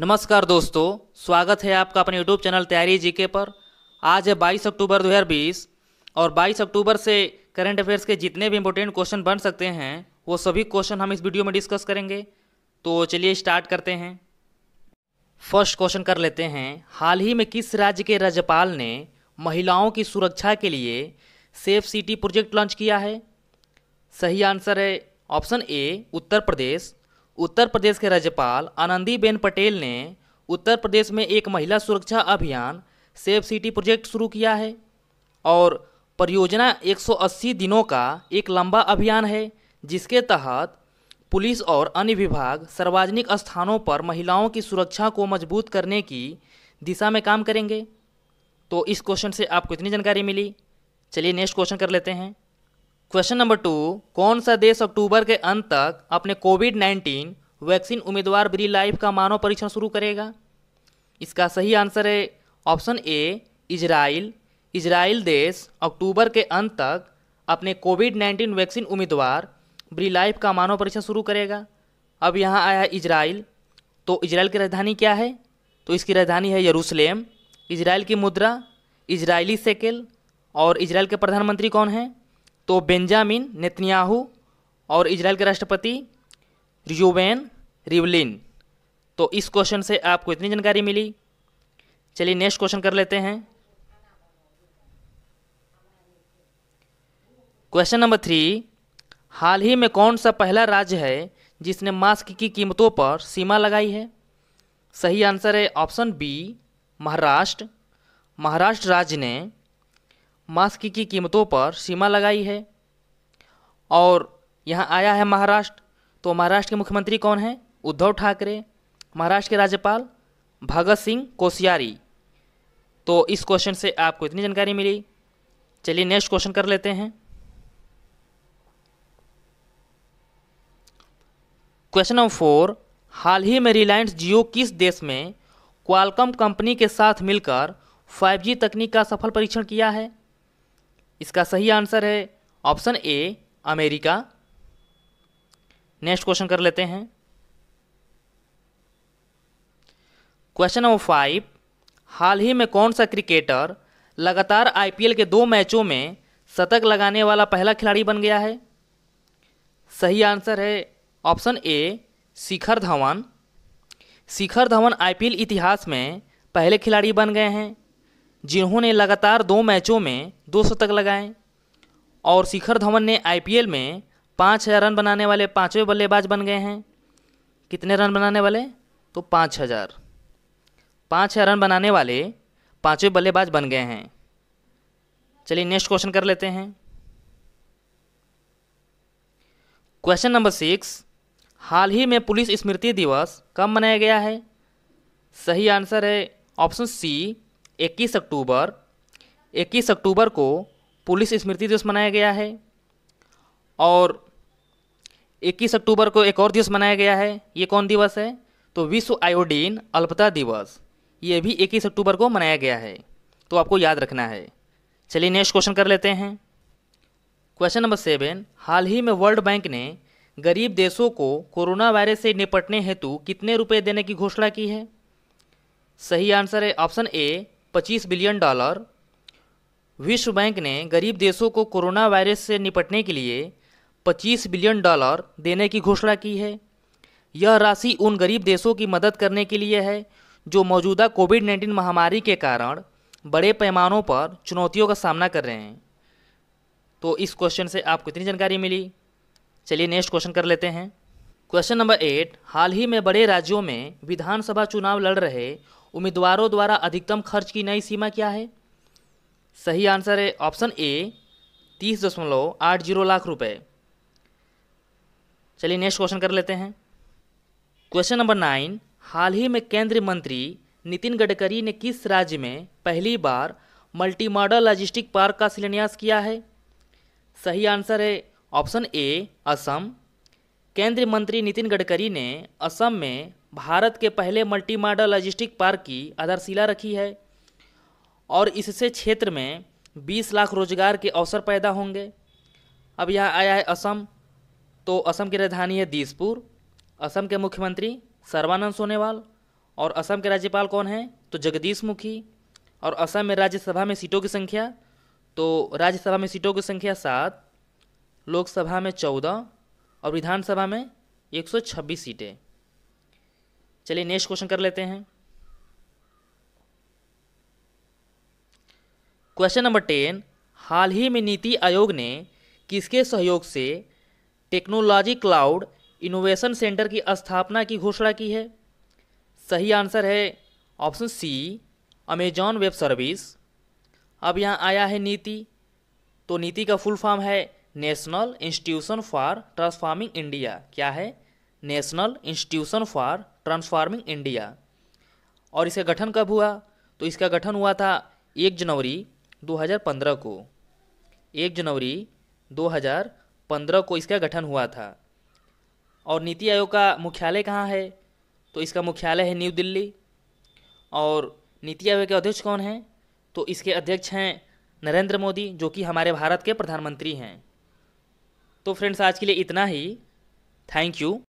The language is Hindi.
नमस्कार दोस्तों स्वागत है आपका अपने यूट्यूब चैनल तैयारी जीके पर आज है 22 अक्टूबर 2020 और 22 अक्टूबर से करंट अफेयर्स के जितने भी इंपॉर्टेंट क्वेश्चन बन सकते हैं वो सभी क्वेश्चन हम इस वीडियो में डिस्कस करेंगे तो चलिए स्टार्ट करते हैं फर्स्ट क्वेश्चन कर लेते हैं हाल ही में किस राज्य के राज्यपाल ने महिलाओं की सुरक्षा के लिए सेफ सिटी प्रोजेक्ट लॉन्च किया है सही आंसर है ऑप्शन ए उत्तर प्रदेश उत्तर प्रदेश के राज्यपाल आनंदीबेन पटेल ने उत्तर प्रदेश में एक महिला सुरक्षा अभियान सेफ सिटी प्रोजेक्ट शुरू किया है और परियोजना 180 दिनों का एक लंबा अभियान है जिसके तहत पुलिस और अन्य विभाग सार्वजनिक स्थानों पर महिलाओं की सुरक्षा को मजबूत करने की दिशा में काम करेंगे तो इस क्वेश्चन से आपको इतनी जानकारी मिली चलिए नेक्स्ट क्वेश्चन कर लेते हैं क्वेश्चन नंबर टू कौन सा देश अक्टूबर के अंत तक अपने कोविड नाइन्टीन वैक्सीन उम्मीदवार ब्री लाइफ का मानव परीक्षण शुरू करेगा इसका सही आंसर है ऑप्शन ए इजराइल इजराइल देश अक्टूबर के अंत तक अपने कोविड नाइन्टीन वैक्सीन उम्मीदवार ब्री लाइफ का मानव परीक्षण शुरू करेगा अब यहाँ आया है इजराइल तो इजराइल की राजधानी क्या है तो इसकी राजधानी है यरूशलेम इसराइल की मुद्रा इजरायली सेकेल और इसराइल के प्रधानमंत्री कौन हैं तो बेंजामिन नेतन्याहू और इसराइल के राष्ट्रपति रियोवेन रिवलिन तो इस क्वेश्चन से आपको इतनी जानकारी मिली चलिए नेक्स्ट क्वेश्चन कर लेते हैं क्वेश्चन नंबर थ्री हाल ही में कौन सा पहला राज्य है जिसने मास्क की कीमतों पर सीमा लगाई है सही आंसर है ऑप्शन बी महाराष्ट्र महाराष्ट्र राज्य ने मास्क की कीमतों पर सीमा लगाई है और यहाँ आया है महाराष्ट्र तो महाराष्ट्र के मुख्यमंत्री कौन हैं उद्धव ठाकरे महाराष्ट्र के राज्यपाल भगत सिंह कोशियारी तो इस क्वेश्चन से आपको इतनी जानकारी मिली चलिए नेक्स्ट क्वेश्चन कर लेते हैं क्वेश्चन नंबर फोर हाल ही में रिलायंस जियो किस देश में क्वालकम कंपनी के साथ मिलकर 5G तकनीक का सफल परीक्षण किया है इसका सही आंसर है option A America next question कर लेते हैं क्वेश्चन नंबर फाइव हाल ही में कौन सा क्रिकेटर लगातार आईपीएल के दो मैचों में शतक लगाने वाला पहला खिलाड़ी बन गया है सही आंसर है option A Shikhar Dhawan Shikhar Dhawan IPL इतिहास में पहले खिलाड़ी बन गए हैं जिन्होंने लगातार दो मैचों में दो शतक लगाए और शिखर धवन ने आईपीएल में पाँच हज़ार रन बनाने वाले पाँचवें बल्लेबाज बन गए हैं कितने रन बनाने वाले तो पाँच हज़ार पाँच हज़ार रन बनाने वाले पाँचवें बल्लेबाज बन गए हैं चलिए नेक्स्ट क्वेश्चन कर लेते हैं क्वेश्चन नंबर सिक्स हाल ही में पुलिस स्मृति दिवस कब मनाया गया है सही आंसर है ऑप्शन सी 21 अक्टूबर 21 अक्टूबर को पुलिस स्मृति दिवस मनाया गया है और 21 अक्टूबर को एक और दिवस मनाया गया है ये कौन दिवस है तो विश्व आयोडीन अल्पता दिवस ये भी 21 अक्टूबर को मनाया गया है तो आपको याद रखना है चलिए नेक्स्ट क्वेश्चन कर लेते हैं क्वेश्चन नंबर सेवन हाल ही में वर्ल्ड बैंक ने गरीब देशों को कोरोना वायरस से निपटने हेतु कितने रुपए देने की घोषणा की है सही आंसर है ऑप्शन ए 25 बिलियन डॉलर विश्व बैंक ने गरीब देशों को कोरोना वायरस से निपटने के लिए 25 बिलियन डॉलर देने की घोषणा की है यह राशि उन गरीब देशों की मदद करने के लिए है जो मौजूदा कोविड नाइन्टीन महामारी के कारण बड़े पैमानों पर चुनौतियों का सामना कर रहे हैं तो इस क्वेश्चन से आपको इतनी जानकारी मिली चलिए नेक्स्ट क्वेश्चन कर लेते हैं क्वेश्चन नंबर एट हाल ही में बड़े राज्यों में विधानसभा चुनाव लड़ रहे उम्मीदवारों द्वारा अधिकतम खर्च की नई सीमा क्या है सही आंसर है ऑप्शन ए तीस दशमलव आठ जीरो लाख रुपए चलिए नेक्स्ट क्वेश्चन कर लेते हैं क्वेश्चन नंबर नाइन हाल ही में केंद्रीय मंत्री नितिन गडकरी ने किस राज्य में पहली बार मल्टी मॉडल लॉजिस्टिक पार्क का शिलान्यास किया है सही आंसर है ऑप्शन ए असम केंद्रीय मंत्री नितिन गडकरी ने असम में भारत के पहले मल्टी मॉडल लॉजिस्टिक पार्क की आधारशिला रखी है और इससे क्षेत्र में 20 लाख रोजगार के अवसर पैदा होंगे अब यहाँ आया है असम तो असम की राजधानी है दिसपुर असम के मुख्यमंत्री सर्वानंद सोनेवाल और असम के राज्यपाल कौन हैं तो जगदीश मुखी और असम में राज्यसभा में सीटों की संख्या तो राज्यसभा में सीटों की संख्या सात लोकसभा में चौदह और विधानसभा में एक सौ छब्बीस सीटें चलिए नेक्स्ट क्वेश्चन कर लेते हैं क्वेश्चन नंबर टेन हाल ही में नीति आयोग ने किसके सहयोग से टेक्नोलॉजी क्लाउड इनोवेशन सेंटर की स्थापना की घोषणा की है सही आंसर है option C Amazon Web Service अब यहाँ आया है नीति तो नीति का फुल फॉर्म है National Institution for Transforming India क्या है National Institution for Transforming India और इसका गठन कब हुआ तो इसका गठन हुआ था एक जनवरी 2015 को एक जनवरी 2015 को इसका गठन हुआ था और नीति आयोग का मुख्यालय कहाँ है तो इसका मुख्यालय है न्यू दिल्ली और नीति आयोग के अध्यक्ष कौन हैं तो इसके अध्यक्ष हैं नरेंद्र मोदी जो कि हमारे भारत के प्रधानमंत्री हैं तो फ्रेंड्स आज के लिए इतना ही थैंक यू